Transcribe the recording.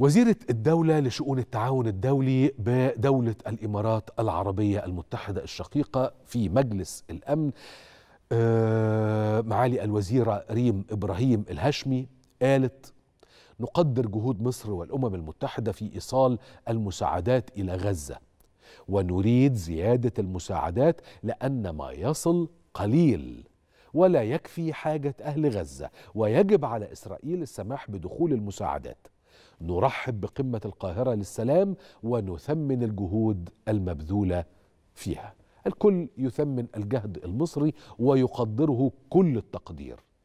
وزيرة الدولة لشؤون التعاون الدولي بدولة الإمارات العربية المتحدة الشقيقة في مجلس الأمن آه، معالي الوزيرة ريم إبراهيم الهاشمي قالت نقدر جهود مصر والأمم المتحدة في إيصال المساعدات إلى غزة ونريد زيادة المساعدات لأن ما يصل قليل ولا يكفي حاجة أهل غزة ويجب على إسرائيل السماح بدخول المساعدات نرحب بقمة القاهرة للسلام ونثمن الجهود المبذولة فيها الكل يثمن الجهد المصري ويقدره كل التقدير